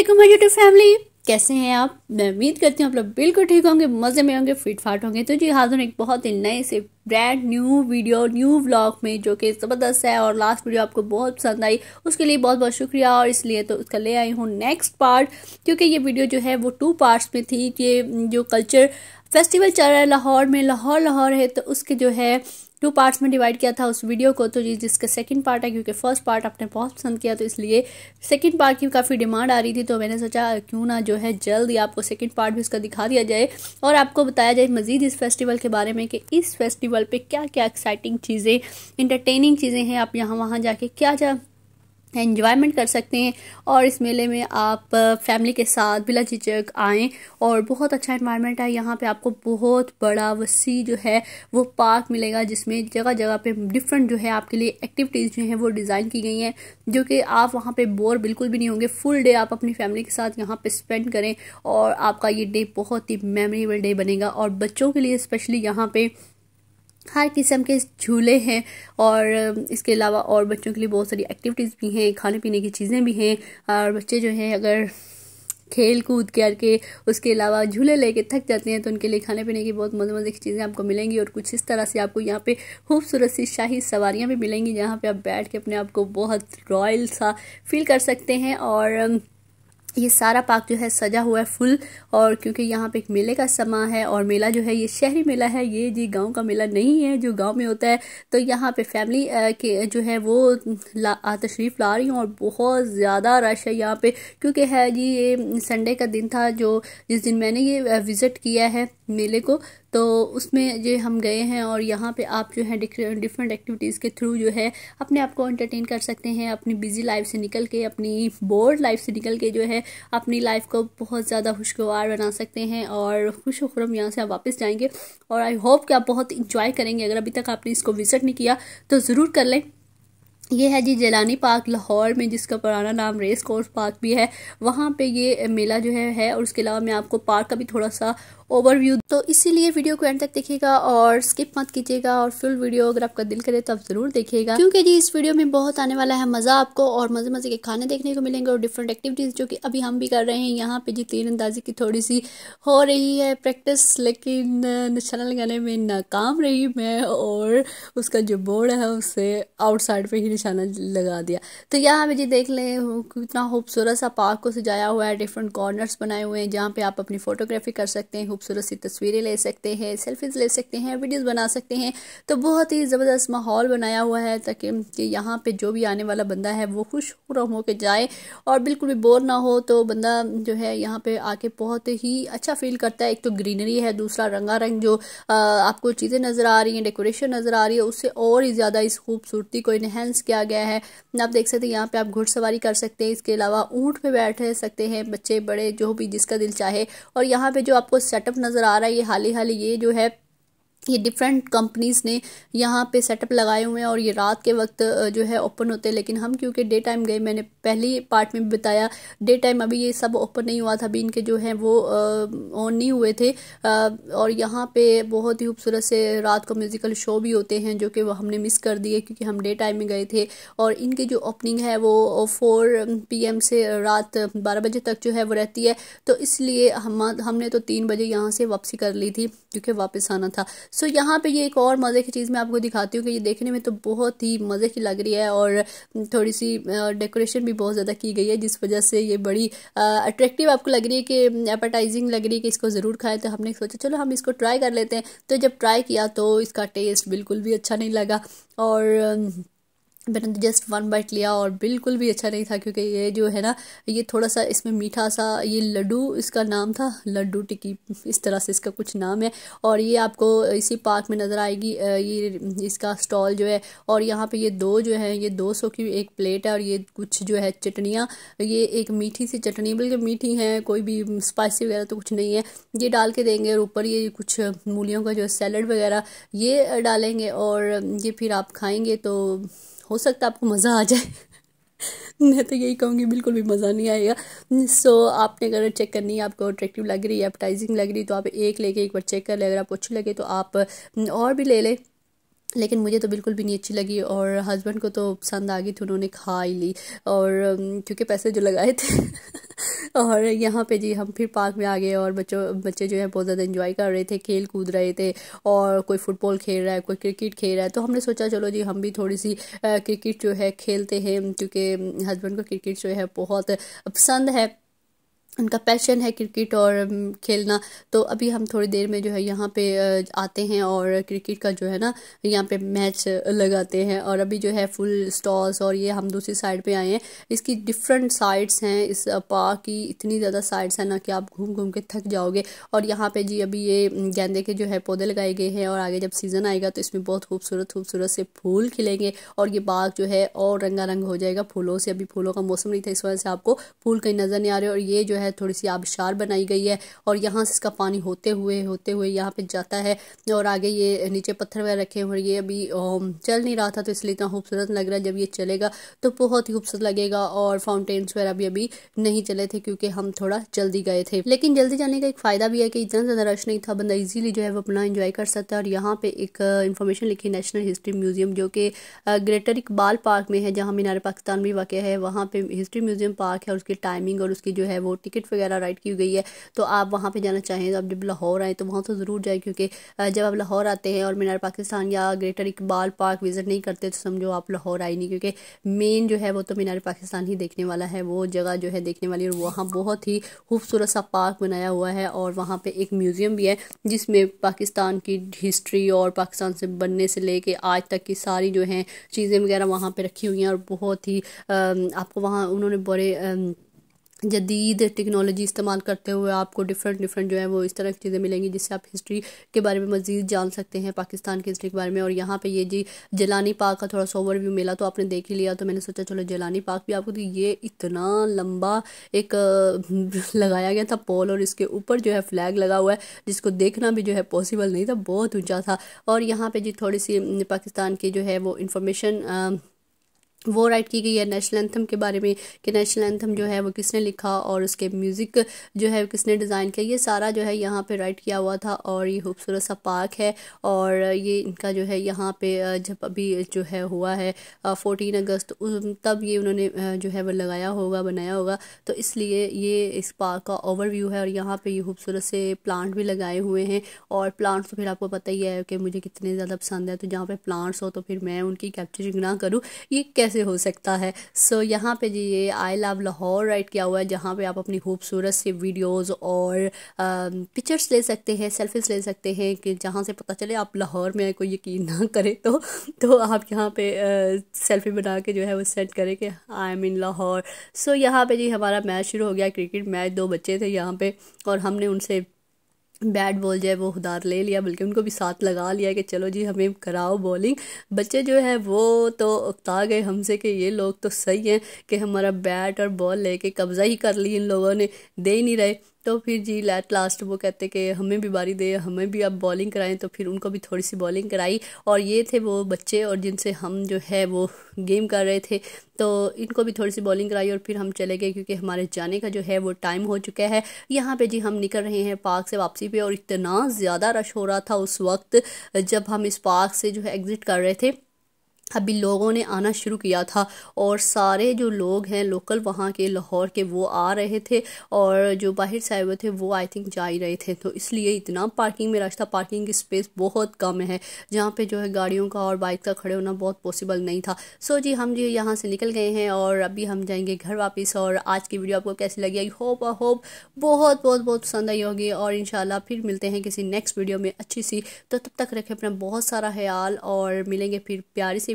Aslam YouTube family कैसे हैं आप मैं उम्मीद करती हूँ आप लोग बिल्कुल ठीक होंगे मज़े में होंगे फिट फाट होंगे तो जी हाजिर एक बहुत ही नए से brand new video new vlog में जो कि ज़बरदस्त है और लास्ट वीडियो आपको बहुत पसंद आई उसके लिए बहुत बहुत शुक्रिया और इसलिए तो उसका ले आई हूँ नेक्स्ट पार्ट क्योंकि ये वीडियो जो है वो टू पार्ट्स में थी ये जो कल्चर फेस्टिवल चल रहा है लाहौर में लाहौर लाहौर है तो उसके जो है टू पार्ट्स में डिवाइड किया था उस वीडियो को तो जिसका सेकंड पार्ट है क्योंकि फर्स्ट पार्ट आपने बहुत पसंद किया तो इसलिए सेकंड पार्ट की काफ़ी डिमांड आ रही थी तो मैंने सोचा क्यों ना जो है जल्द ही आपको सेकंड पार्ट भी उसका दिखा दिया जाए और आपको बताया जाए मज़ीद इस फेस्टिवल के बारे में कि इस फेस्टिवल पर क्या क्या एक्साइटिंग चीज़ें इंटरटेनिंग चीज़ें हैं आप यहाँ वहाँ जाके क्या जा इन्जॉयमेंट कर सकते हैं और इस मेले में आप फैमिली के साथ बिला झिझक आएँ और बहुत अच्छा इन्वायरमेंट है यहाँ पे आपको बहुत बड़ा वसी जो है वो पार्क मिलेगा जिसमें जगह जगह पे डिफरेंट जो है आपके लिए एक्टिविटीज़ जो हैं वो डिज़ाइन की गई हैं जो कि आप वहाँ पे बोर बिल्कुल भी नहीं होंगे फुल डे आप अपनी फैमिली के साथ यहाँ पर स्पेंड करें और आपका ये डे बहुत ही मेमोरेबल डे बनेगा और बच्चों के लिए स्पेशली यहाँ पर हर किस्म के झूले हैं और इसके अलावा और बच्चों के लिए बहुत सारी एक्टिविटीज़ भी हैं खाने पीने की चीज़ें भी हैं और बच्चे जो हैं अगर खेल कूद करके उसके अलावा झूले लेके थक जाते हैं तो उनके लिए खाने पीने की बहुत मज़े मज़े की चीज़ें आपको मिलेंगी और कुछ इस तरह से आपको यहाँ पे खूबसूरत सी शाही सवारियाँ भी मिलेंगी जहाँ पे आप बैठ के अपने आप को बहुत रॉयल सा फील कर सकते हैं और ये सारा पार्क जो है सजा हुआ है फुल और क्योंकि यहाँ पे एक मेले का समा है और मेला जो है ये शहरी मेला है ये जी गांव का मेला नहीं है जो गांव में होता है तो यहाँ पे फैमिली के जो है वो ला तशरीफ़ ला रही हूँ और बहुत ज़्यादा रश है यहाँ पे क्योंकि है जी ये संडे का दिन था जो जिस दिन मैंने ये विज़िट किया है मेले को तो उसमें जो हम गए हैं और यहाँ पे आप जो है डिफरेंट एक्टिविटीज़ के थ्रू जो है अपने आप को एंटरटेन कर सकते हैं अपनी बिजी लाइफ से निकल के अपनी बोर्ड लाइफ से निकल के जो है अपनी लाइफ को बहुत ज़्यादा खुशगवार बना सकते हैं और खुश खुरम यहाँ से आप वापस जाएंगे और आई होप कि आप बहुत इंजॉय करेंगे अगर अभी तक आपने इसको विज़िट नहीं किया तो ज़रूर कर लें ये है जी जलानी पार्क लाहौर में जिसका पुराना नाम रेस कोर्स पार्क भी है वहाँ पे ये मेला जो है, है और उसके अलावा मैं आपको पार्क का भी थोड़ा सा ओवरव्यू तो इसीलिए वीडियो को एंड तक देखिएगा और स्किप मत कीजिएगा और फुल वीडियो अगर आपका दिल करे तो आप जरूर देखिएगा क्योंकि जी इस वीडियो में बहुत आने वाला है मजा आपको और मजे मजे के खाने देखने को मिलेंगे और डिफरेंट एक्टिविटीज जो कि अभी हम भी कर रहे हैं यहाँ पे जी तीर अंदाजी की थोड़ी सी हो रही है प्रैक्टिस लेकिन निशाना लगाने में नाकाम रही मैं और उसका जो बोर्ड है उसे आउटसाइड पर ही निशाना लगा दिया तो यहाँ पे जी देख लें कितना खूबसूरत सा पार्क को सजाया हुआ है डिफरेंट कॉर्नर्स बनाए हुए हैं जहाँ पे आप अपनी फोटोग्राफी कर सकते हैं खूबसूरत सी तस्वीरें ले सकते हैं सेल्फीज़ ले सकते हैं वीडियोज़ बना सकते हैं तो बहुत ही ज़बरदस्त माहौल बनाया हुआ है ताकि कि यहाँ पर जो भी आने वाला बंदा है वो खुश हो होकर जाए और बिल्कुल भी बोर ना हो तो बंदा जो है यहाँ पर आके बहुत ही अच्छा फील करता है एक तो ग्रीनरी है दूसरा रंगा रंग जो आपको चीज़ें नज़र आ रही हैं डेकोरेशन नज़र आ रही है उससे और ही ज़्यादा इस खूबसूरती को इनहेंस किया गया है आप देख सकते हैं यहाँ पर आप घुड़सवारी कर सकते हैं इसके अलावा ऊँट पर बैठ सकते हैं बच्चे बड़े जो भी जिसका दिल चाहे और यहाँ पे जो आपको सेट सेटअप नज़र आ रहा है ये हाल ही हाल ये जो है ये डिफरेंट कंपनीज़ ने यहाँ पे सेटअप लगाए हुए हैं और ये रात के वक्त जो है ओपन होते हैं लेकिन हम क्योंकि डे टाइम गए मैंने पहली पार्ट में भी बताया डे टाइम अभी ये सब ओपन नहीं हुआ था अभी इनके जो है वो ऑन नहीं हुए थे आ, और यहाँ पे बहुत ही खूबसूरत से रात को म्यूज़िकल शो भी होते हैं जो कि वो हमने मिस कर दिए क्योंकि हम डे टाइम में गए थे और इनकी जो ओपनिंग है वो फोर पी से रात बारह बजे तक जो है वो रहती है तो इसलिए हम हमने तो तीन बजे यहाँ से वापसी कर ली थी क्योंकि वापस आना था सो so, यहाँ पे ये एक और मज़े की चीज़ मैं आपको दिखाती हूँ कि ये देखने में तो बहुत ही मज़े की लग रही है और थोड़ी सी डेकोरेशन भी बहुत ज़्यादा की गई है जिस वजह से ये बड़ी अट्रैक्टिव आपको लग रही है कि एडवर्टाइजिंग लग रही है कि इसको ज़रूर खाएं तो हमने सोचा चलो हम इसको ट्राई कर लेते हैं तो जब ट्राई किया तो इसका टेस्ट बिल्कुल भी अच्छा नहीं लगा और मैंने तो जस्ट वन बाइट लिया और बिल्कुल भी अच्छा नहीं था क्योंकि ये जो है ना ये थोड़ा सा इसमें मीठा सा ये लड्डू इसका नाम था लड्डू टिक्की इस तरह से इसका कुछ नाम है और ये आपको इसी पार्क में नज़र आएगी ये इसका स्टॉल जो है और यहाँ पे ये दो जो है ये दो सौ की एक प्लेट है और ये कुछ जो है चटनियाँ ये एक मीठी सी चटनी बल्कि मीठी है कोई भी स्पाइसी वगैरह तो कुछ नहीं है ये डाल के देंगे और ऊपर ये कुछ मूलियों का जो सैलड वगैरह ये डालेंगे और ये फिर आप खाएँगे तो हो सकता है आपको मज़ा आ जाए मैं तो यही कहूँगी बिल्कुल भी मज़ा नहीं आएगा सो so, आपने अगर चेक करनी है आपको अट्रैक्टिव लग रही है एपटाइजिंग लग रही तो आप एक लेके एक बार चेक कर लें अगर आपको अच्छी लगे तो आप और भी ले लें लेकिन मुझे तो बिल्कुल भी नहीं अच्छी लगी और हस्बैंड को तो पसंद आ गई थी उन्होंने खा ही ली और क्योंकि पैसे जो लगाए थे और यहाँ पे जी हम फिर पार्क में आ गए और बच्चों बच्चे जो है बहुत ज़्यादा इन्जॉय कर रहे थे खेल कूद रहे थे और कोई फुटबॉल खेल रहा है कोई क्रिकेट खेल रहा है तो हमने सोचा चलो जी हम भी थोड़ी सी क्रिकेट जो है खेलते हैं क्योंकि हस्बैंड को क्रिकेट जो है बहुत पसंद है उनका पैशन है क्रिकेट और खेलना तो अभी हम थोड़ी देर में जो है यहाँ पे आते हैं और क्रिकेट का जो है ना यहाँ पे मैच लगाते हैं और अभी जो है फुल स्टॉल्स और ये हम दूसरी साइड पे आए हैं इसकी डिफरेंट साइड्स हैं इस पार्क की इतनी ज़्यादा साइड्स हैं ना कि आप घूम घूम के थक जाओगे और यहाँ पर जी अभी ये गेंदे के जो है पौधे लगाए गए हैं और आगे जब सीज़न आएगा तो इसमें बहुत खूबसूरत खूबसूरत से फूल खिलेंगे और ये बाग जो है और रंगा रंग हो जाएगा फूलों से अभी फूलों का मौसम नहीं था इस वजह से आपको फूल कहीं नज़र नहीं आ रहे और ये जो है है थोड़ी सी आबशार बनाई गई है और यहाँ से इसका पानी होते हुए होते हुए यहाँ पे जाता है और आगे ये नीचे पत्थर वगैरह रखे हुए ये अभी चल नहीं रहा था तो इसलिए इतना खूबसूरत लग रहा है जब ये चलेगा तो बहुत ही खूबसूरत लगेगा और फाउंटेन्स वगैरह भी अभी नहीं चले थे क्योंकि हम थोड़ा जल्दी गए थे लेकिन जल्दी जाने का एक फ़ायदा भी है कि इतना ज़्यादा रश नहीं था बंदा ईजिली जो है वो अपना इन्जॉय कर सकता है और यहाँ पे एक इन्फॉर्मेशन लिखी नेशनल हिस्ट्री म्यूज़ियम जो कि ग्रेटर इकबाल पार्क में है जहाँ मीनार पाकिस्तान भी वाक़ है वहाँ पे हिस्ट्री म्यूज़ियम पार्क है और उसकी टाइमिंग और उसकी जो है वो टिकट वगैरह राइट की गई है तो आप वहाँ पर जाना चाहें तो आप जब लाहौर आएँ तो वहाँ तो ज़रूर जाएँ क्योंकि जब आप लाहौर आते हैं और मीनार पाकिस्तान या ग्रेटर इकबाल पार्क विज़िट नहीं करते तो समझो आप लाहौर आए नहीं क्योंकि मेन जो है वो तो मीनार पाकिस्तान ही देखने वाला है वो जगह जो है देखने वाली और वहाँ बहुत ही खूबसूरत सा पार्क बनाया हुआ है और वहाँ पर एक म्यूज़ियम भी है जिसमें पाकिस्तान की हिस्ट्री और पाकिस्तान से बनने से कर आज तक की सारी जो हैं चीज़ें वगैरह वहाँ पर रखी हुई हैं और बहुत ही आपको वहाँ उन्होंने बड़े जदीद टेक्नोलॉजी इस्तेमाल करते हुए आपको डिफरेंट डिफरेंट जो है वो इस तरह की चीज़ें मिलेंगी जिससे आप हिस्ट्री के बारे में मज़ीद जान सकते हैं पाकिस्तान की हिस्ट्री के बारे में और यहाँ पे ये जी जलानी पार्क का थोड़ा सा ओवरव्यू मिला तो आपने देख ही लिया तो मैंने सोचा चलो जलानी पार्क भी आपको तो ये इतना लंबा एक लगाया गया था पोल और इसके ऊपर जो है फ्लैग लगा हुआ है जिसको देखना भी जो है पॉसिबल नहीं था बहुत ऊँचा था और यहाँ पर जी थोड़ी सी पाकिस्तान की जो है वो इन्फॉर्मेशन वो राइट की गई है नेशनल एंथम के बारे में कि नेशनल एंथम जो है वो किसने लिखा और उसके म्यूज़िक जो है किसने डिज़ाइन किया ये सारा जो है यहाँ पे राइट किया हुआ था और ये खूबसूरत सा पार्क है और ये इनका जो है यहाँ पे जब अभी जो है हुआ है फोर्टीन अगस्त तब ये उन्होंने जो है वो लगाया होगा बनाया होगा तो इसलिए ये इस पार्क का ओवरव्यू है और यहाँ पर ये खूबसूरत से प्लांट भी लगाए हुए हैं और प्लांट्स तो फिर आपको पता ही है कि मुझे कितने ज़्यादा पसंद है तो जहाँ पर प्लांट्स हो तो फिर मैं उनकी कैप्चरिंग ना करूँ ये कैसे कैसे हो सकता है सो so, यहाँ पे जी ये आई लव लाहौर राइट किया हुआ है जहाँ पे आप अपनी खूबसूरत सी वीडियोस और पिक्चर्स ले सकते हैं सेल्फीज ले सकते हैं कि जहाँ से पता चले आप लाहौर में कोई यकीन ना करें तो तो आप यहाँ पे सेल्फी बना के जो है वो सेट करें कि आई एम इन लाहौर सो यहाँ पे जी हमारा मैच शुरू हो गया क्रिकेट मैच दो बच्चे थे यहाँ पे और हमने उनसे बैट बॉल जो है वो उधार ले लिया बल्कि उनको भी साथ लगा लिया कि चलो जी हमें कराओ बॉलिंग बच्चे जो है वो तो उकता गए हमसे कि ये लोग तो सही हैं कि हमारा बैट और बॉल लेके कब्ज़ा ही कर ली इन लोगों ने दे ही नहीं रहे तो फिर जी लैट लास्ट वो कहते कि हमें भी बारी दे हमें भी आप बॉलिंग कराएं तो फिर उनको भी थोड़ी सी बॉलिंग कराई और ये थे वो बच्चे और जिनसे हम जो है वो गेम कर रहे थे तो इनको भी थोड़ी सी बॉलिंग कराई और फिर हम चले गए क्योंकि हमारे जाने का जो है वो टाइम हो चुका है यहाँ पे जी हम निकल रहे हैं पार्क से वापसी पे और इतना ज़्यादा रश हो रहा था उस वक्त जब हम इस पार्क से जो है एग्ज़िट कर रहे थे अभी लोगों ने आना शुरू किया था और सारे जो लोग हैं लोकल वहाँ के लाहौर के वो आ रहे थे और जो बाहर से आए हुए थे वो आई थिंक जा ही रहे थे तो इसलिए इतना पार्किंग में रश था पार्किंग की स्पेस बहुत कम है जहाँ पे जो है गाड़ियों का और बाइक का खड़े होना बहुत पॉसिबल नहीं था सो जी हम जी यहाँ से निकल गए हैं और अभी हम जाएंगे घर वापस और आज की वीडियो आपको कैसी लगी आई होप आई होप बहुत बहुत बहुत पसंद आई होगी और इन फिर मिलते हैं किसी नेक्स्ट वीडियो में अच्छी सी तो तब तक रखें अपना बहुत सारा ख्याल और मिलेंगे फिर प्यारी सी